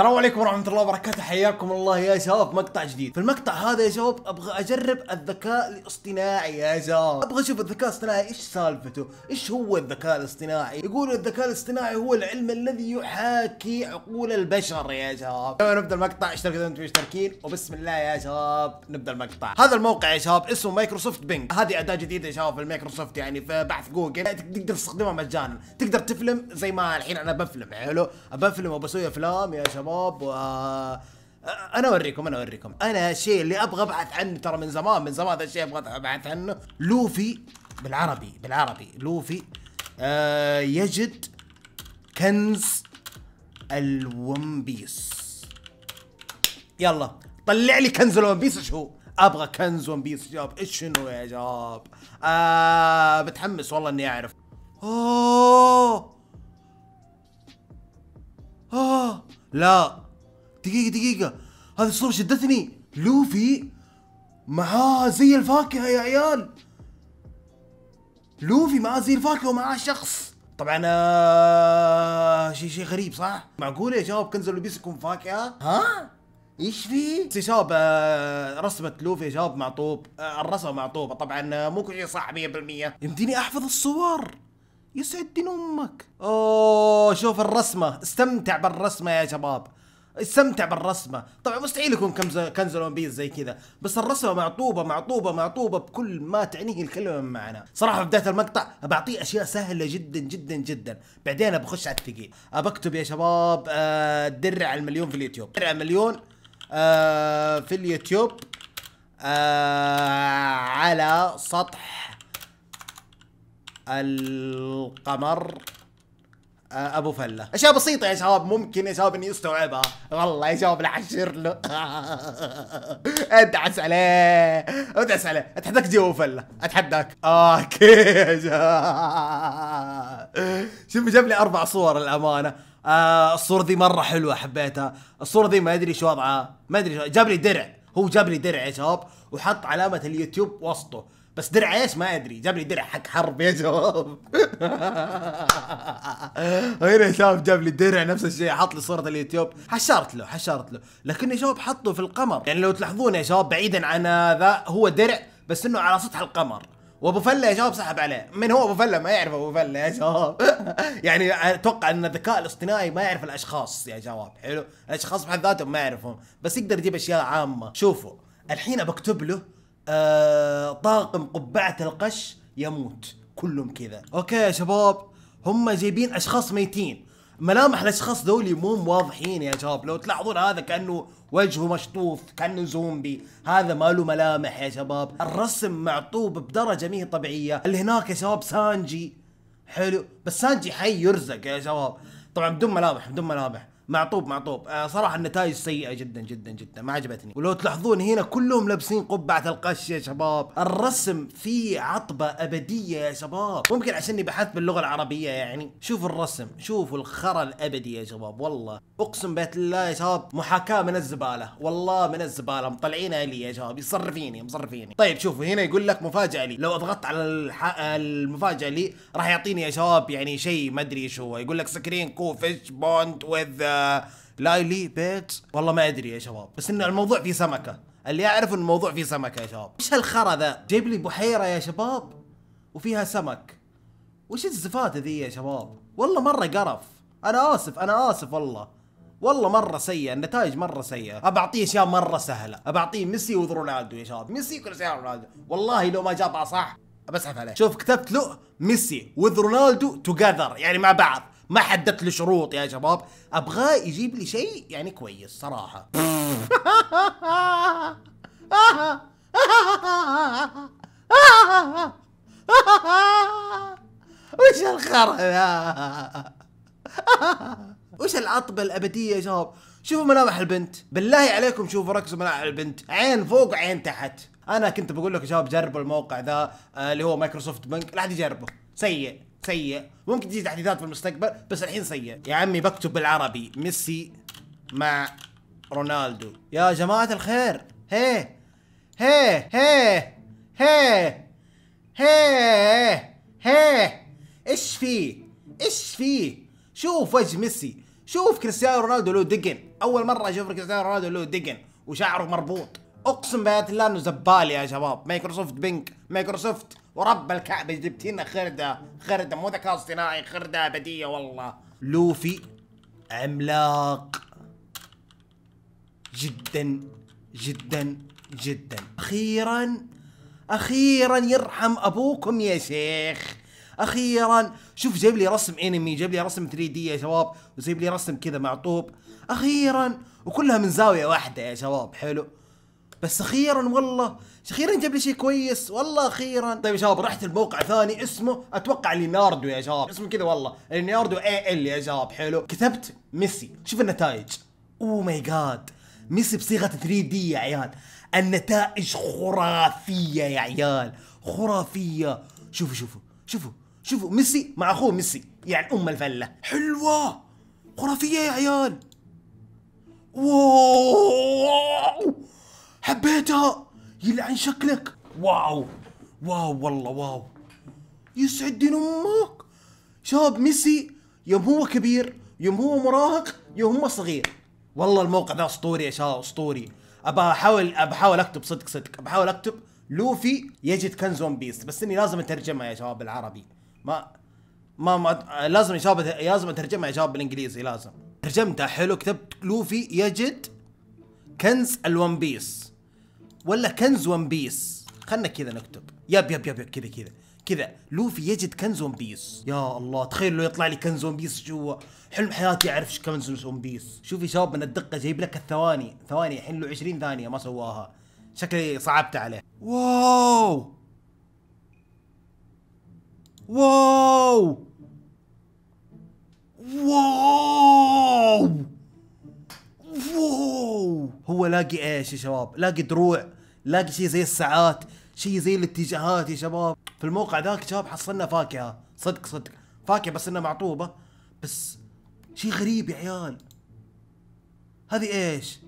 السلام عليكم ورحمة الله وبركاته حياكم الله يا شباب مقطع جديد في المقطع هذا يا شباب ابغى اجرب الذكاء الاصطناعي يا شباب ابغى اشوف الذكاء الاصطناعي ايش سالفته ايش هو الذكاء الاصطناعي يقولوا الذكاء الاصطناعي هو العلم الذي يحاكي عقول البشر يا شباب قبل نبدا المقطع اشتركوا اذا انتم مشتركين وبسم الله يا شباب نبدا المقطع هذا الموقع يا شباب اسمه مايكروسوفت بينج هذه اداة جديدة يا شباب في المايكروسوفت يعني في بحث جوجل يعني تقدر تستخدمها مجانا تقدر تفلم زي ما الحين انا بفلم حلو بفلم وبسوي افلام يا شباب موب و انا اوريكم انا اوريكم انا الشيء اللي ابغى ابحث عنه ترى من زمان من زمان هذا الشيء ابغى ابحث عنه لوفي بالعربي بالعربي لوفي آه يجد كنز الون بيس يلا طلع لي كنز الون بيس ايش هو ابغى كنز ون بيس جاب ايش شنو يا جاب آه بتحمس والله اني اعرف اوه لا دقيقة دقيقة هذه الصورة شدتني لوفي معاه زي الفاكهة يا عيال لوفي معاه زي الفاكهة ومعاه شخص طبعا آه، شيء شيء غريب صح؟ معقولة يا شباب كنز اللوبيس يكون فاكهة؟ ها؟ ايش في؟ يا شباب آه، رسمة لوفي يا شباب معطوب آه، الرسمة معطوبة طبعا مو كل شيء صح 100% يمديني احفظ الصور يسعد دين امك اوه شوف الرسمه استمتع بالرسمه يا شباب استمتع بالرسمه طبعا مستحيل يكون كنز بيز زي كذا بس الرسمه معطوبه معطوبه معطوبه بكل ما تعنيه الكلمه من معنى صراحه في بدايه المقطع بعطيه اشياء سهله جدا جدا جدا بعدين بخش على الثقيل بكتب يا شباب آه، درع المليون في اليوتيوب درع المليون آه، في اليوتيوب آه، على سطح القمر آه، ابو فله اشياء بسيطه يا شباب ممكن يا شباب اني استوعبها والله يا شباب نحشر له ادعس عليه ادعس عليه اتحداك تجيب ابو فله اتحداك اوكي شوف جاب لي اربع صور الامانه آه، الصوره دي مره حلوه حبيتها الصوره دي ما ادري شو وضعها ما ادري جاب لي درع هو جاب لي درع يا شباب وحط علامه اليوتيوب وسطه بس درع ايش ما ادري جاب لي درع حق حرب يا شباب هنا شاب جاب لي درع نفس الشيء حط لي صوره اليوتيوب حشرت له حشرت له لكن يا شباب حطه في القمر يعني لو تلاحظون يا شباب بعيدا عن ذا هو درع بس انه على سطح القمر وابو فله يا شباب سحب عليه من هو ابو فله ما يعرف ابو فله يا شباب يعني اتوقع ان الذكاء الاصطناعي ما يعرف الاشخاص يا شباب حلو الاشخاص بحد ذاتهم ما يعرفهم بس يقدر يجيب اشياء عامه شوفوا الحين بكتب له آه، طاقم قبعه القش يموت كلهم كذا اوكي يا شباب هم جايبين اشخاص ميتين ملامح الاشخاص ذولي مو واضحين يا شباب لو تلاحظون هذا كانه وجهه مشطوف كانه زومبي هذا ما له ملامح يا شباب الرسم معطوب بدرجه مي طبيعيه اللي هناك يا شباب سانجي حلو بس سانجي حي يرزق يا شباب طبعا بدون ملامح بدون ملامح معطوب معطوب آه صراحه النتائج سيئه جدا جدا جدا ما عجبتني ولو تلاحظون هنا كلهم لابسين قبعه القش يا شباب الرسم فيه عطبه ابديه يا شباب ممكن عشان اني بحثت باللغه العربيه يعني شوفوا الرسم شوفوا الخرى الابدي يا شباب والله اقسم بيت الله يا شباب محاكاه من الزباله والله من الزباله مطلعينها لي يا شباب يصرفيني مصرفيني طيب شوفوا هنا يقول لك مفاجاه لي لو اضغطت على الح... المفاجاه لي راح يعطيني يا شباب يعني شيء ما ادري شو هو يقول لك سكرين كو فيش بوند وذ لايلي بيت والله ما ادري يا شباب بس ان الموضوع فيه سمكه اللي اعرف ان الموضوع فيه سمكه يا شباب ايش هالخرا ذا جايب لي بحيره يا شباب وفيها سمك وش الزفات ذي يا شباب والله مره قرف انا اسف انا اسف والله والله مره سيء النتائج مره سيئه ابى اعطيه اشياء مره سهله ابى اعطيه ميسي ورونالدو يا شباب ميسي كريستيانو رونالدو والله لو ما جابها صح بسحب عليه شوف كتبت له ميسي وذ رونالدو توجذر يعني مع بعض ما حددت لي شروط يا شباب ابغاه يجيب لي شيء يعني كويس صراحه وش الخرع ذا وش العطبة الأبدية يا شباب شوفوا ملامح البنت بالله عليكم شوفوا ركزوا ملامح البنت عين فوق وعين تحت أنا كنت بقول لك يا شباب جربوا الموقع ذا آه، اللي هو مايكروسوفت بنك لا حد يجربه سيء سيء ممكن تجي تحديثات في المستقبل بس الحين سيء يا عمي بكتب بالعربي ميسي مع رونالدو يا جماعة الخير هي هي هي هي هي هي ايش فيه ايش فيه شوف وجه ميسي شوف كريستيانو رونالدو له دقن اول مره اشوف كريستيانو رونالدو له دقن وشعره مربوط اقسم بالله الله انه زبال يا شباب مايكروسوفت بنك مايكروسوفت ورب الكعبة جبت لنا خردة خردة مو ذكاء اصطناعي خردة أبدية والله لوفي عملاق جدا جدا جدا أخيرا أخيرا يرحم أبوكم يا شيخ اخيرا شوف جايب لي رسم انمي جايب لي رسم 3 دي يا شباب وجايب لي رسم كذا معطوب اخيرا وكلها من زاويه واحده يا شباب حلو بس اخيرا والله اخيرا جاب لي شيء كويس والله اخيرا طيب يا شباب رحت الموقع ثاني اسمه اتوقع ليناردو يا شباب اسمه كذا والله ليناردو اي ال يا شباب حلو كتبت ميسي شوف النتائج اوه ماي جاد ميسي بصيغه 3 دي يا عيال النتائج خرافيه يا عيال خرافيه شوفوا شوفوا شوفوا شوفوا ميسي مع اخوه ميسي يعني ام الفله حلوه خرافيه يا عيال واو حبيتها يلعن شكلك واو واو والله واو يسعد دين امك شاب ميسي يوم هو كبير يوم هو مراهق يوم هو صغير والله الموقع ذا اسطوري يا شباب اسطوري ابى احاول احاول اكتب صدق صدق بحاول اكتب لوفي يجد كنز ون بيس بس اني لازم اترجمها يا شباب بالعربي ما ما, ما لازم يا شباب لازم اترجمها يا شباب بالانجليزي لازم ترجمتها حلو كتبت لوفي يجد كنز الون بيس ولا كنز ون بيس خلنا كذا نكتب يب يب يب, يب كذا كذا كذا لوفي يجد كنز ون بيس يا الله تخيل لو يطلع لي كنز ون بيس جوا حلم حياتي اعرف ايش كنز ون بيس شوف يا شباب من الدقه جايب لك الثواني ثواني الحين له 20 ثانيه ما سواها شكلي صعبت عليه واو واو واو هو لاقي ايش يا شباب لاقي دروع لاقي شيء زي الساعات شيء زي الاتجاهات يا شباب في الموقع ذاك شباب حصلنا فاكهه صدق صدق فاكهه بس انها معطوبه بس شيء غريب يا عيال هذه ايش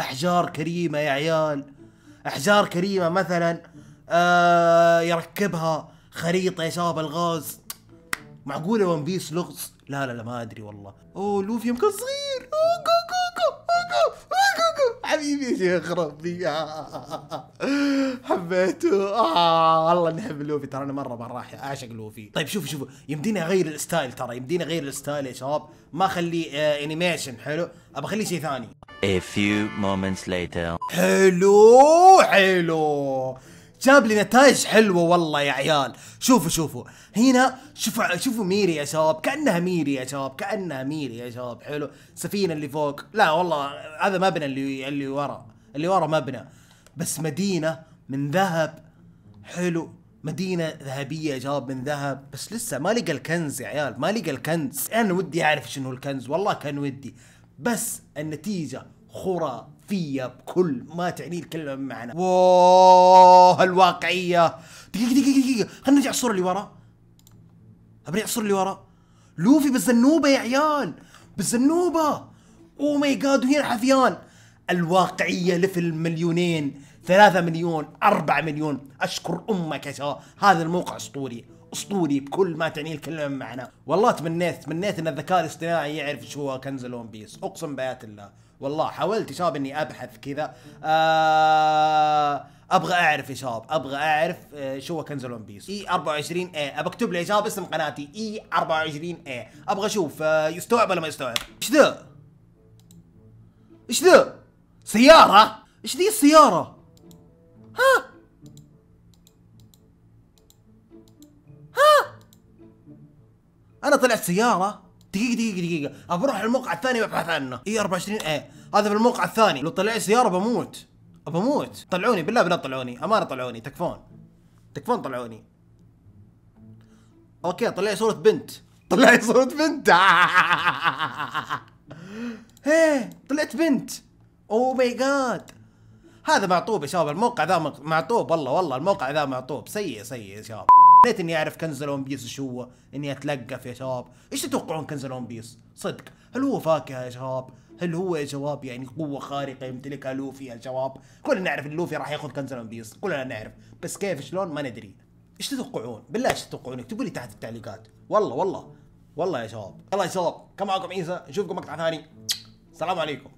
احجار كريمه يا عيال احجار كريمه مثلا آه يركبها خريطه يا شباب الغاز معقوله ون بيس لغز لا لا لا ما ادري والله اوه لوفي يمكن صغير اوه حبيبي شيخ ربي حبيته آه الله اني احب لوفي ترى انا مره مره اعشق لوفي طيب شوفوا شوفوا يمديني اغير الستايل ترى يمديني اغير الستايل يا شباب ما اخلي آه انيميشن حلو ابى اخلي شيء ثاني A few moments later حلو حلو جاب لي نتائج حلوه والله يا عيال شوفوا شوفوا هنا شوفوا شوفوا ميري يا شباب كانها ميري يا شباب كانها ميري يا شباب حلو السفينه اللي فوق لا والله هذا مبنى اللي اللي ورا اللي ورا مبنى بس مدينه من ذهب حلو مدينه ذهبيه يا شباب من ذهب بس لسه ما لقى الكنز يا عيال ما لقى الكنز انا ودي اعرف شنو الكنز والله كان ودي بس النتيجه خرافيه فيا بكل ما تعنيه الكلمه بمعنى واوه الواقعيه دقيقه دقيقه دقيقه خلينا نرجع الصوره اللي ورا ابني الصوره اللي ورا لوفي بالزنوبه يا عيال بالزنوبه او oh ماي جاد وهي حفيان الواقعيه لفل مليونين ثلاثة مليون أربعة مليون أشكر أمك يا شباب هذا الموقع أسطوري أسطوري بكل ما تعنيه الكلمة معنا والله تمنيت تمنيت أن الذكاء الاصطناعي يعرف شو هو كنز الون بيس أقسم بآيات الله والله حاولت يا شباب اني ابحث كذا آه ابغى اعرف يا شباب ابغى اعرف آه، شو هو كنز ون بيس اي 24 اي اكتب لي يا شباب اسم قناتي اي 24 اي ابغى اشوف آه، يستوعب ولا ما يستوعب ايش ذا؟ ايش ذا؟ سيارة؟ ايش ذي السيارة؟ ها؟ ها؟ انا طلعت سيارة دقيقه دقيقه دقيقه بروح الموقع الثاني وابحث عنه اي 24 اي هذا في الموقع الثاني لو طلع سياره بموت بموت طلعوني بالله بالله طلعوني امانه طلعوني تكفون تكفون طلعوني اوكي طلع لي صوره بنت طلع لي صوره بنت هي إيه، طلعت بنت او ماي جاد هذا معطوب يا شباب الموقع ذا معطوب والله والله الموقع ذا معطوب سيء سيء يا شباب حبيت اني اعرف كنز الون بيس ايش هو اني اتلقى يا شباب ايش تتوقعون كنز الون بيس صدق هل هو فاكهه يا شباب هل هو يا شباب يعني قوة خارقة يمتلكها لوفي يا شباب؟ كلنا نعرف ان لوفي راح ياخذ كنز ون بيس، كلنا نعرف، بس كيف شلون ما ندري. ايش تتوقعون؟ بالله ايش تتوقعون؟ اكتبوا لي تحت التعليقات، والله والله والله يا شباب، يلا يا شباب، كان معكم عيسى، نشوفكم مقطع ثاني، السلام عليكم.